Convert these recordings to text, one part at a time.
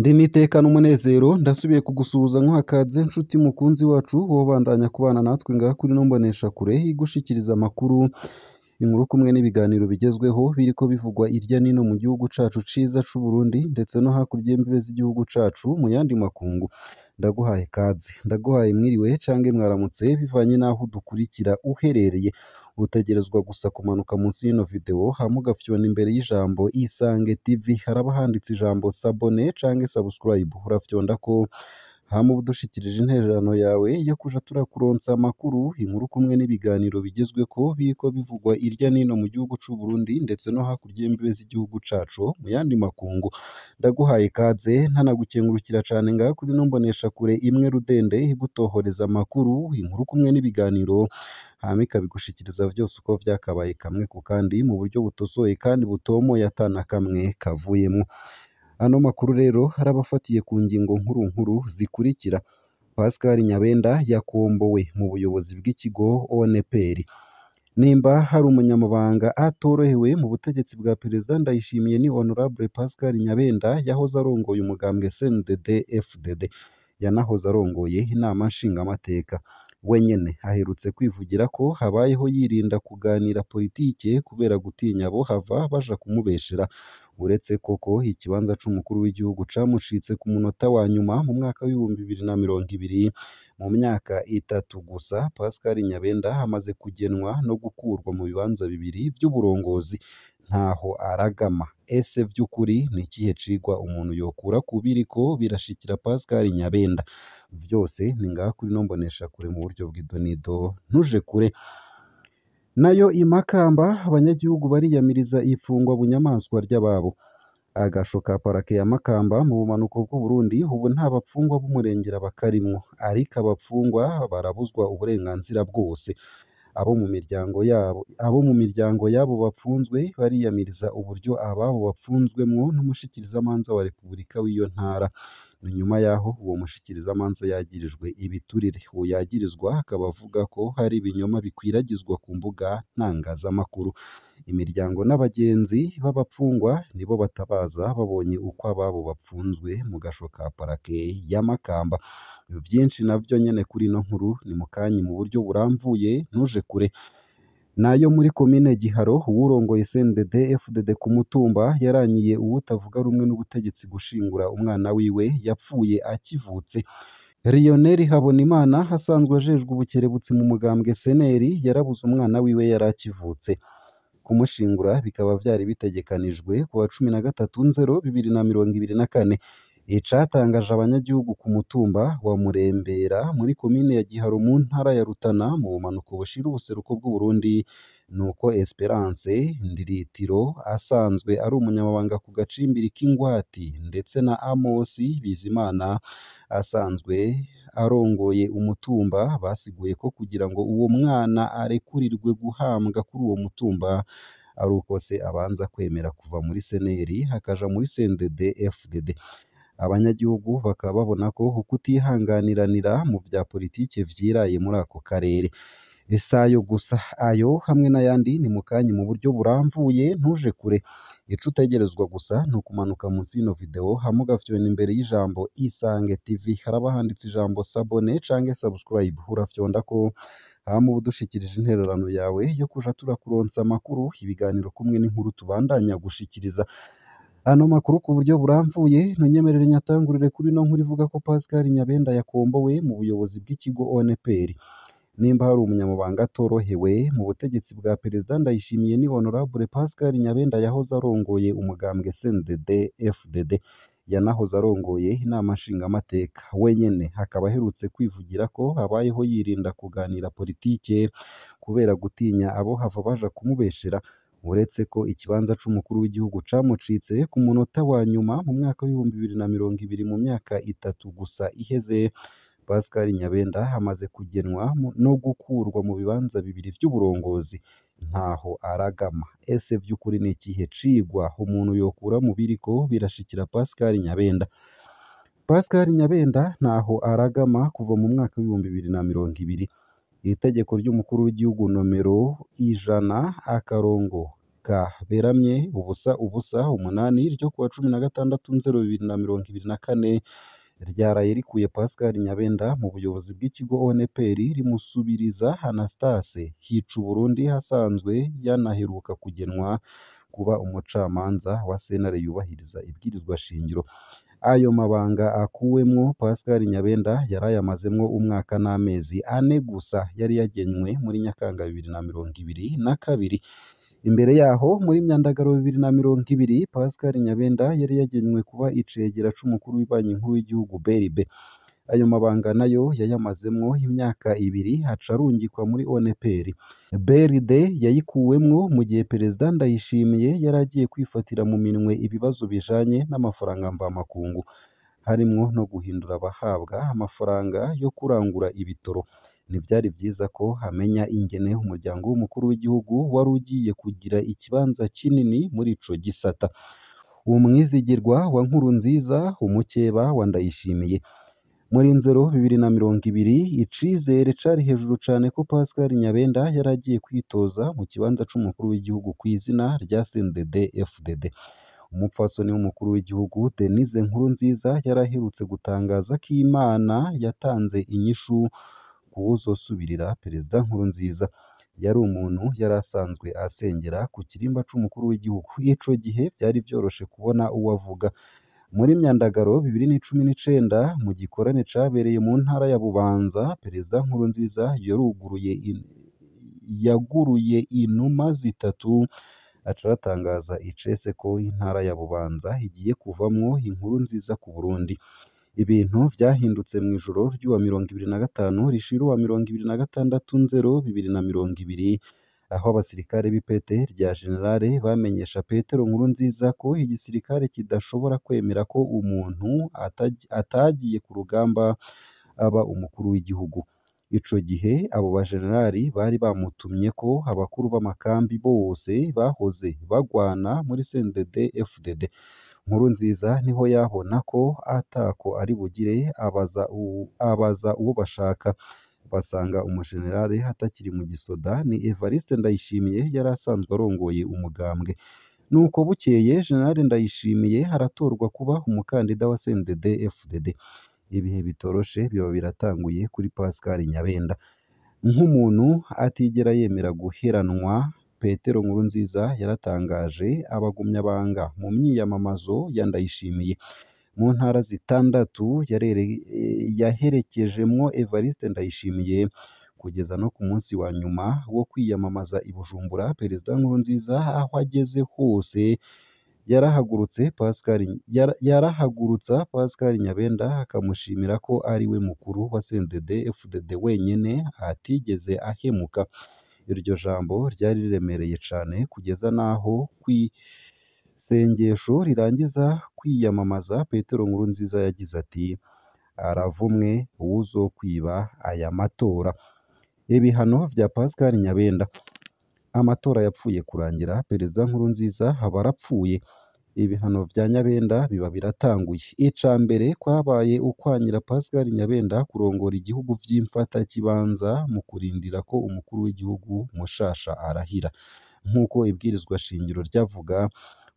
Ndi n'iteka n'umunezero ndasubiye kugusuhuza nkwakadze nshuti mukunzi wacu wowe kubana natwe ngaha kuri ino kure igushikiriza amakuru inkuru kumwe n'ibiganiro bigezweho biriko bivugwa irya n'ino mu gihugu cacu ciza c'u Burundi ndetse no hakurya y'imbibe z'igihugu cacu mu yandi makungu ndaguhaye kaze ndaguhaye mwiriwe cange mwaramutse bivanye n'aho udukurikira uherereye utegerezwa gusa kumanuka munsi y'ino video hama imbere y'ijambo Isange TV haraba handitse ijambo sabone cange subscribe urafyondako hama uba udushyikirije intererano yawe yo kujya turakuronsa amakuru, inkuru kumwe n'ibiganiro bigezwe ko biriko bivugwa irya nino mu gihugu cy’u Burundi ndetse no hakurya y'imbibe z'igihugu cacu mu yandi makungu. Ndaguhaye ikaze ntanagukengurukira cane ngaha kuri ino kure imwe Rudende igutohoreza amakuru, inkuru kumwe n'ibiganiro, hama ikabigushikiriza byose uko byakabaye kamwe ku kandi mu buryo butosoye kandi butomoye ata kamwe kavuyemo. Ano makuru rero abafatiye ku ngingo nkuru nkuru zikurikira Pascal Nyabenda yakombowe mu buyobozi bw'ikigo ONPR nimba hari umunyamabanga atorohewe mu butegetsi bwa perezida ndayishimiye ni honorable Pascal Nyabenda yahoze arongoye umugambwe CNDD-FDD yanahoze arongoye inama nshingamateka we nyine aherutse kwivugira ko habayeho yirinda kuganira politike kubera gutinya abo hava baja kumubeshera uretse koko ikibanza c'umukuru w'igihugu camucitse ku munota wa nyuma mu mwaka w'ibihumbi bibiri na mirongo ibiri mu myaka itatu gusa Pascal Nyabenda hamaze kugenwa no gukurwa mu bibanza bibiri by'uburongozi ntaho aragama ese by'ukuri ni ikihe cigwa umuntu yokura ku biriko birashikira pascal nyabenda byose ni ngaha kuri no mbonesha kure mu buryo bw'idonido ntuje kure nayo imakamba abanyagihugu bariyamiriza ifungwa bunyamaswa ry'ababo agasho ka parake ya Makamba mu bumanuko bw'Uburundi ubu nta bapfungwa b'umurengera bakarimwo ariko abapfungwa barabuzwa uburenganzira bwose abo mu miryango yabo. Abo mu miryango y'abo bafunzwe bariyamiriza uburyo ababo bafunzwemo n'Umushikirizamanza wa Repubulika w'iyo Ntara. Ni nyuma y'aho uwo mushikirizamanza yagirijwe ibiturire. Uwo yagirizwa akaba avuga ko hari ibinyoma bikwiragizwa ku mbuga ntangazamakuru. Imiryango n'abagenzi b'abafungwa nibo batabaza babonye uko ababo bafunzwe mu gashoka ka Parake ya byinshi nabyo nyine kuri ino nkuru ni mukanyi mu buryo buramvuye ntuje kure nayo muri komine Giharo uwurongoye CNDD FDD ku mutumba yaranyiye uwutavuga rumwe n'ubutegetsi gushingura umwana wiwe yapfuye akivutse Lionel Habonimana hasanzwe ajejwe ubukerebutsi mu mugambwe seneri yarabuze umwana wiwe yari akivutse kumushingura bikaba byari bitegekanijwe ku wa cumi na gatatu nzero bibiri na mirongo ibiri na kane Icatangaje abanyagihugu ku mutumba wa Murembera muri komine ya Giharo mu ntara ya Rutana mu bumanuko bushira ubuseruko bw'u Burundi ni uko Esperance Ndiritiro asanzwe ari umunyamabanga ku gacimbiri k'ingwate ndetse na Amosi Bizimana asanzwe arongoye umutumba basiguye ko kugira ngo uwo mwana arekurirwe guhambwa kuri uwo mutumba ari uko se abanza kwemera kuva muri seneri hakaja muri CNDD-FDD abanyagihugu bakaba babona ko kutihanganiranira mu bya politiki vyiraye muri ako karere si gusa ayo hamwe n'ayandi ni mukanya mu buryo buramvuye ntuje kure icyo utegerezwa gusa ni ukumanuka munsi y'ino videwo hamwe imbere y'ijambo isange TV haraba handitse ijambo sabone cyangwa sabusikarayibu urafyonda ko hama uba udushikirije intererano yawe yo kujya turakuronsa amakuru ibiganiro kumwe n'inkuru tubandanya gushikiriza ano makuru ku buryo burambuye ntunyemerere nyatangurire kuri no nkuru ivuga ko Pascal Nyabenda yakombowe mu buyobozi bw'ikigo ONPR nimba hari umunyamabanga atorohewe mu butegetsi bwa perezida ndayishimiye ni honorable Pascal Nyabenda yahoze arongoye umugambwe CNDD FDD yanahoze arongoye inama nshingamateka wenyine hakaba aherutse kwivugira ko habayeho yirinda kuganira politiki kubera gutinya abo hava baja kumubeshera uretse ko ikibanza cy'umukuru w'igihugu camucitse ku munota wa nyuma mu mwaka w'ibihumbi bibiri na mirongo ibiri mu myaka itatu gusa iheze Pascal Nyabenda hamaze kugenwa no gukurwa mu bibanza bibiri by'uburongozi ntaho aragama ese by'ukuri ni ikihe cigwa umuntu yokura mu biriko birashikira Pascal Nyabenda Pascal Nyabenda ntaho aragama kuva mu mwaka w'ibihumbi bibiri na mirongo ibiri itegeko ry'umukuru w'igihugu nomero ijana akarongo ubutaka beramye ubusa ubusa umunani ryo kuwa cumi na gatandatu nzero bibiri na mirongo ibiri na kane ryaraye rikuye Pascal Nyabenda mu buyobozi bw'ikigo ONPR rimusubiriza Anastase Burundi hasanzwe yanaheruka kugenwa kuba umucamanza wa Senare yubahiriza ibwirizwa shingiro ayo mabanga akuwemo Pascal Nyabenda yari ayamazemwo umwaka n'amezi ane gusa yari yagenywe muri Nyakanga bibiri na mirongo ibiri na kabiri Imbere yaho muri Nyandagaro bibiri na mirongo ibiri, Pascal Nyabenda yari yagenywe kuba Icegeraca cumukuru w’Ibanyi Nkuru y'Igihugu BRD. Ayo mabanga nayo yayamazemo imyaka ibiri aca arungikwa muri ONPR. BRD yayikuwemwo mu gihe Perezida Ndayishimiye yari agiye kwifatira mu minwe ibibazo bijanye n'amafaranga mvamakungu, harimwo no guhindura abahabwa amafaranga yo kurangura ibitoro. ntibyari byiza ko hamenya ingene umuryango w'umukuru w'igihugu wari ugiye kugira ikibanza kinini muri ico gisata umwizigirwa wa Nkuru nziza umukeba wa Ndayishimiye muri nzero bibiri na mirongo ibiri icizere cari hejuru cyane ko Pascal Nyabenda yari agiye kwitoza mu kibanza c'umukuru w'igihugu ku izina rya CNDD FDD umupfasoni w'umukuru w'igihugu Denise nziza yari aherutse gutangaza ko Imana yatanze inyishu uwuzosubirira Perezida Nkurunziza yari umuntu yari asanzwe asengera ku kirimba cy'umukuru w'igihugu ico gihe byari byoroshye kubona uwavuga. muri Myandagaro bibiri n'icumi n'icenda mu gikorane cyabereye mu ntara ya Bubanza Perezida Nkurunziza yaruguruye yaguruye inuma zitatu acaratangaza icese ko intara ya Bubanza igiye kuvamo inkuru nziza ku Burundi Ibintu byahindutse mu ijoro ry'uwa mirongo ibiri na gatanu rishira uwa mirongo ibiri na gatandatu nzero bibiri na mirongo ibiri, aho abasirikare b'ipeti rya Generale bamenyesha Petero Nkuru nziza ko igisirikare kidashobora kwemera ko umuntu atagiye ku rugamba aba umukuru w'igihugu. Ico gihe abo bajenerali bari bamutumye ko abakuru b'amakambi bose bahoze bagwana muri CNDD-FDD Nkurunziza niho yabona ko atako ari bugire, abaza uwo bashaka, basanga umujenerali atakiri mu gisoda, ni Evariste Ndayishimiye yari asanzwe arongoye umugambwe. Nuko bukeye Jenerali Ndayishimiye haratorwa kuba umukandida wa CNDD-FDD. Ibihe bitoroshe biba biratanguye kuri Pascal Nyabenda. Nk'umuntu atigera yemera guheranwa Petero Nkurunziza yaratangaje abagumya banga mu myiyamamazo ya Ndayishimiye mu ntara zitandatu yaherekejemo Evariste Ndayishimiye kugeza no ku munsi wa nyuma wo kwiyamamaza i Bujumbura Perezida Nkurunziza aho ageze hose yarahagurutse Pascal yarahagurutsa Pascal Nyabenda akamushimira ko ari we mukuru wa CNDD-FDD wenyine atigeze ahemuka Iryo jambo ryari riremereye cyane kugeza n'aho ku isengesho rirangiza kwiyamamaza Petero Nkuru nziza yagize ati “Aravumwe kwiba aya matora” ibihano bya Pascal Nyabenda amatora yapfuye kurangira Perezida nziza aba arapfuye ibihano bya Nyabenda biba biratanguye ica mbere kwabaye ukwanyira Pascal Nyabenda kurongora igihugu kibanza mu kurindira ko umukuru w'igihugu mushasha arahira nk'uko ibwirizwa shingiro ryavuga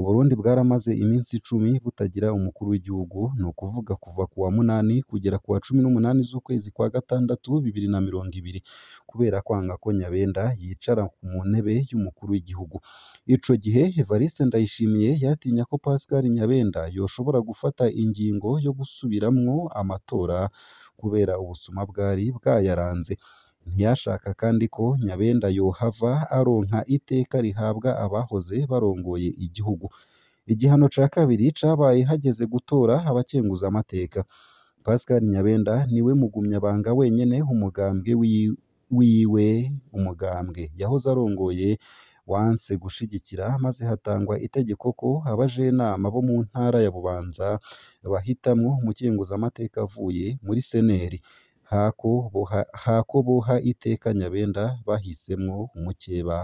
Uburundi bwaramaze iminsi icumi butagira umukuru w'igihugu ni ukuvuga kuva ku wa munani kugera ku wa cumi n'umunani z'ukwezi kwa gatandatu bibiri na mirongo ibiri kubera kwanga ko Nyabenda yicara mu ntebe y'umukuru w'igihugu Ico gihe Evariste Ndayishimiye yatinya ko Pascal Nyabenda yoshobora gufata ingingo yo gusubiramwo amatora kubera ubusuma bwari bwayaranze ntiyashaka kandi ko Nyabenda yohava aronka iteka rihabwa abahoze barongoye igihugu igihano cya kabiri cabaye hageze gutora amateka Pascal Nyabenda niwe mugumyabanga wenyine umugambwe wiwe umugambwe yahoze arongoye wanse gushigikira maze hatangwa itegeko ko abajenama bo mu ntara ya Bubanza bahitamwo umukenguzamateka avuye muri Seneri hako boha iteka Nyabenda bahisemwo umukeba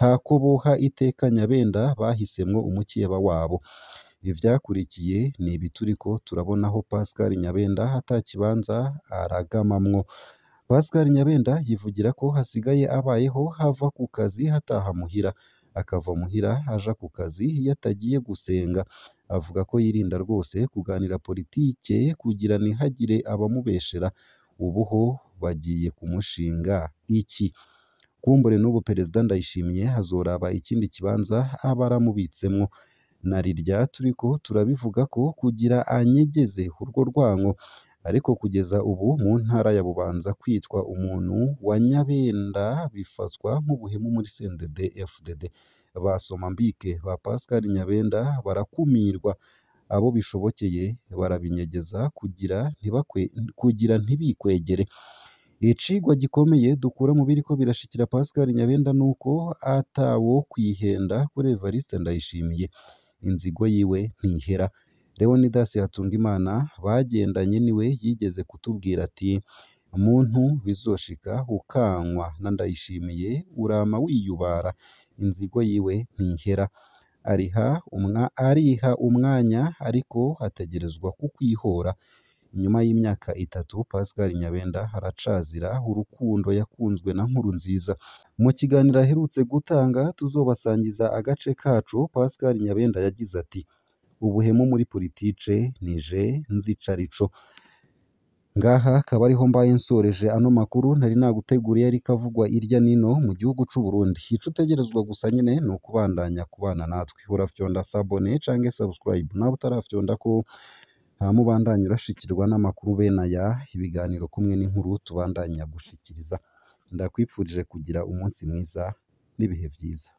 hako boha iteka Nyabenda bahisemwo umukeba wabo ivyakurikiye ni ibituriko turabonaho Pascal Nyabenda ata kibanza aragamamwo Pascal Nyabenda yivugira ko hasigaye abayeho hava ku kazi hataha muhira akava muhira aja ku kazi yatagiye gusenga avuga ko yirinda rwose kuganira politike kugira ntihagire abamubeshera ubuho bagiye kumushinga iki kumbure n'ubu Perezida Ndayishimiye hazoraba ikindi kibanza aba aramubitsemwo na rirya turiko turabivuga ko kugira anyegeze urwo rwango ariko kugeza ubu mu ntara ya Bubanza kwitwa umuntu wa Nyabenda bifatwa nk'ubuhemu muri CNDD FDD ba Somambike ba Pascal Nyabenda barakumirwa abo bishobokeye barabinyegeza kugira kugira ntibikwegere Icigwa gikomeye dukura mu biriko birashikira Pascal Nyabenda nuko atawo kwihenda kuri Evariste Ndayishimiye inzigo yiwe ntihera Leonidas Hatungimana bagendanye niwe yigeze kutubwira ati “Muntu bizoshika ukankwa na Ndayishimiye urama wiyubara inzigo yiwe ntihera” ariha umwa ariha umwanya ariko ategerezwa kukwihora nyuma y'imyaka itatu Pascal Nyabenda aracazira urukundo yakunzwe na nkuru nziza mu kiganiro aherutse gutanga tuzobasangiza agace kacu Pascal Nyabenda yagize ati ubuhemu muri politike nije nzicarico ngaha akaba ariho mbaye nsoreje ano makuru nari naguteguriye ariko avugwa irya nino mu gihugu cy'u Burundi icyo utegerezwa gusa nyine ni ukubandanya kubana natwe urafyonda sabone cyangwa subscribe nawe utarafyonda ko mubandanya urashikirwa n'amakuru bene aya ibiganiro kumwe n'inkuru tubandanya gushikiriza ndakwifurije kugira umunsi mwiza n'ibihe byiza